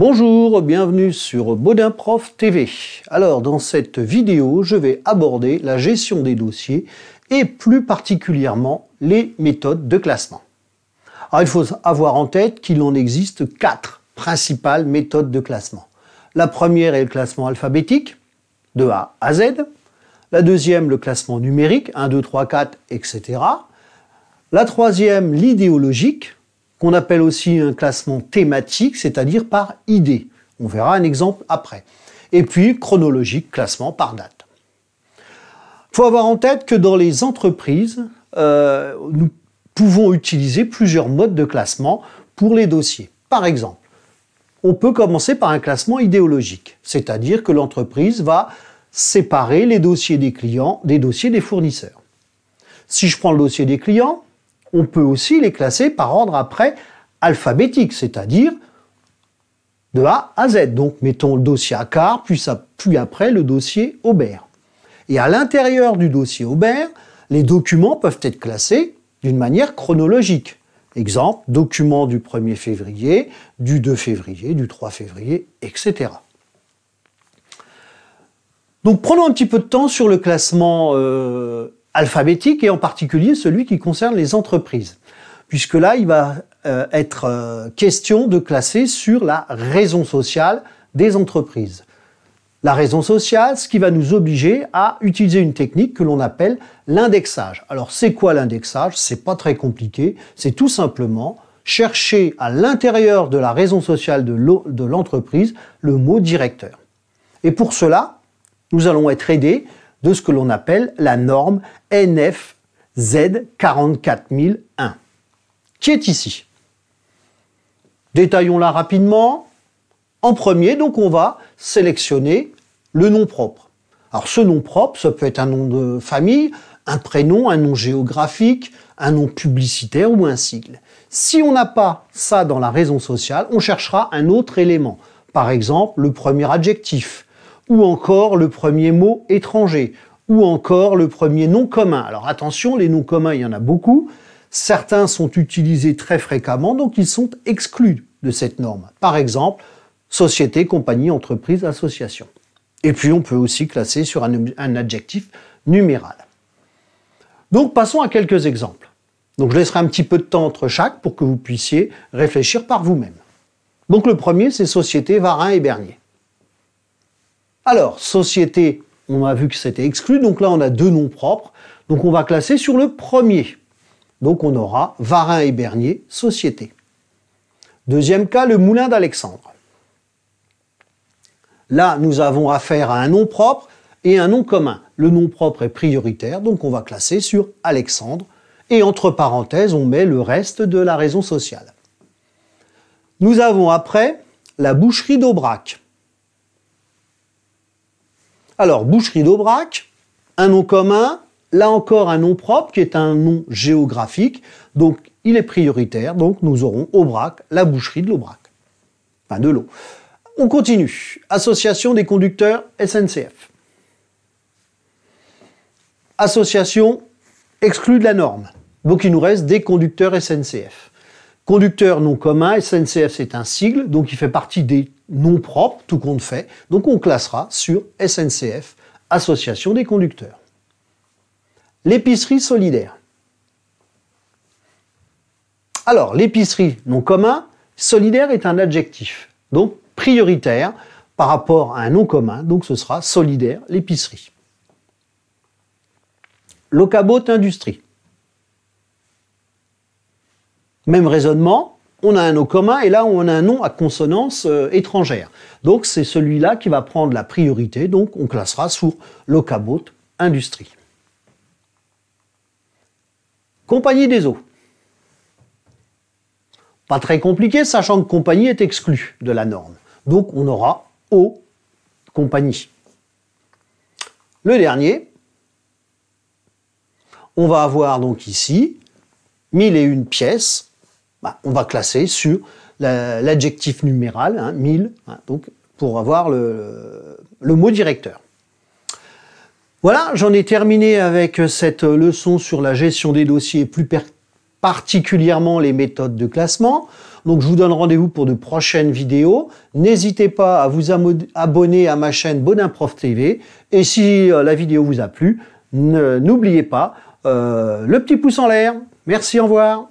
Bonjour, bienvenue sur Baudin Prof TV. Alors dans cette vidéo, je vais aborder la gestion des dossiers et plus particulièrement les méthodes de classement. Alors il faut avoir en tête qu'il en existe quatre principales méthodes de classement. La première est le classement alphabétique, de A à Z. La deuxième, le classement numérique, 1, 2, 3, 4, etc. La troisième, l'idéologique, qu'on appelle aussi un classement thématique, c'est-à-dire par idée. On verra un exemple après. Et puis chronologique, classement par date. Il faut avoir en tête que dans les entreprises, euh, nous pouvons utiliser plusieurs modes de classement pour les dossiers. Par exemple, on peut commencer par un classement idéologique, c'est-à-dire que l'entreprise va séparer les dossiers des clients des dossiers des fournisseurs. Si je prends le dossier des clients, on peut aussi les classer par ordre après alphabétique, c'est-à-dire de A à Z. Donc mettons le dossier Acar, puis, après le dossier Aubert. Et à l'intérieur du dossier Aubert, les documents peuvent être classés d'une manière chronologique. Exemple, document du 1er février, du 2 février, du 3 février, etc. Donc prenons un petit peu de temps sur le classement euh, alphabétique et en particulier celui qui concerne les entreprises. Puisque là, il va euh, être euh, question de classer sur la raison sociale des entreprises. La raison sociale, ce qui va nous obliger à utiliser une technique que l'on appelle l'indexage. Alors, c'est quoi l'indexage C'est pas très compliqué. C'est tout simplement chercher à l'intérieur de la raison sociale de l'entreprise le mot directeur. Et pour cela, nous allons être aidés de ce que l'on appelle la norme NFZ44001, qui est ici. Détaillons-la rapidement. En premier, donc, on va sélectionner le nom propre. Alors, ce nom propre, ça peut être un nom de famille, un prénom, un nom géographique, un nom publicitaire ou un sigle. Si on n'a pas ça dans la raison sociale, on cherchera un autre élément. Par exemple, le premier adjectif, ou encore le premier mot étranger, ou encore le premier nom commun. Alors attention, les noms communs, il y en a beaucoup. Certains sont utilisés très fréquemment, donc ils sont exclus de cette norme. Par exemple, société, compagnie, entreprise, association. Et puis on peut aussi classer sur un, adjectif numéral. Donc passons à quelques exemples. Donc je laisserai un petit peu de temps entre chaque pour que vous puissiez réfléchir par vous-même. Donc le premier, c'est société Varin et Bernier. Alors, société, on a vu que c'était exclu, donc là on a deux noms propres, donc on va classer sur le premier. Donc on aura Varin et Bernier, société. Deuxième cas, le moulin d'Alexandre. Là, nous avons affaire à un nom propre et un nom commun. Le nom propre est prioritaire, donc on va classer sur Alexandre, et entre parenthèses, on met le reste de la raison sociale. Nous avons après la boucherie d'Aubrac. Alors, boucherie d'Aubrac, un nom commun, là encore un nom propre qui est un nom géographique, donc il est prioritaire, donc nous aurons Aubrac, la boucherie de l'Aubrac. Enfin, de l'eau. On continue. Association des conducteurs SNCF. Association exclue de la norme. Donc il nous reste des conducteurs SNCF. Conducteur non commun, SNCF c'est un sigle, donc il fait partie des noms propres, tout compte fait. Donc on classera sur SNCF, Association des conducteurs. L'épicerie solidaire. Alors, l'épicerie non commun, solidaire est un adjectif, donc prioritaire par rapport à un nom commun, donc ce sera solidaire, l'épicerie. Locabote industrie. Même raisonnement, on a un nom commun et là on a un nom à consonance euh, étrangère. Donc c'est celui-là qui va prendre la priorité, donc on classera sous locabote industrie. Compagnie des eaux. Pas très compliqué, sachant que compagnie est exclue de la norme. Donc on aura eau, compagnie. Le dernier, on va avoir donc ici mille et une pièces bah, on va classer sur l'adjectif numéral, 1000, hein, hein, donc pour avoir le, mot directeur. Voilà, j'en ai terminé avec cette leçon sur la gestion des dossiers, plus particulièrement les méthodes de classement. Donc je vous donne rendez-vous pour de prochaines vidéos. N'hésitez pas à vous abonner à ma chaîne Bonin TV. Et si euh, la vidéo vous a plu, n'oubliez pas euh, le petit pouce en l'air. Merci, au revoir.